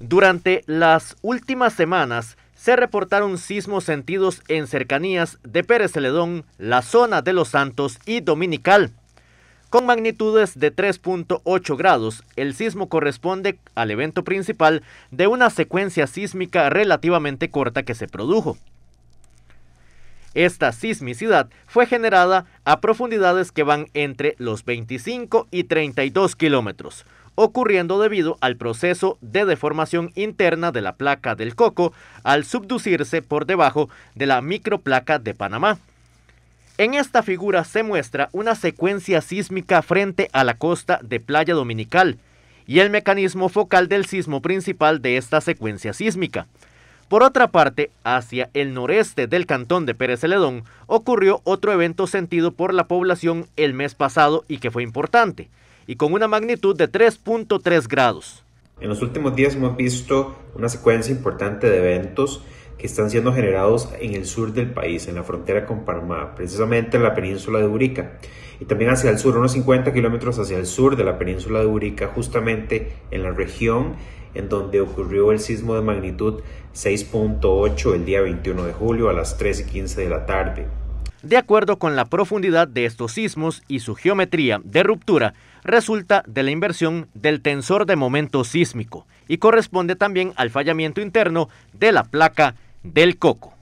Durante las últimas semanas se reportaron sismos sentidos en cercanías de Pérez Celedón, la zona de Los Santos y Dominical. Con magnitudes de 3.8 grados, el sismo corresponde al evento principal de una secuencia sísmica relativamente corta que se produjo. Esta sismicidad fue generada a profundidades que van entre los 25 y 32 kilómetros, ocurriendo debido al proceso de deformación interna de la placa del coco al subducirse por debajo de la microplaca de Panamá. En esta figura se muestra una secuencia sísmica frente a la costa de Playa Dominical y el mecanismo focal del sismo principal de esta secuencia sísmica. Por otra parte, hacia el noreste del cantón de Pérez Celedón ocurrió otro evento sentido por la población el mes pasado y que fue importante y con una magnitud de 3.3 grados. En los últimos días hemos visto una secuencia importante de eventos que están siendo generados en el sur del país, en la frontera con Parma, precisamente en la península de Urica, y también hacia el sur, unos 50 kilómetros hacia el sur de la península de Urica, justamente en la región en donde ocurrió el sismo de magnitud 6.8 el día 21 de julio a las 3 y 15 de la tarde. De acuerdo con la profundidad de estos sismos y su geometría de ruptura, resulta de la inversión del tensor de momento sísmico y corresponde también al fallamiento interno de la placa del coco.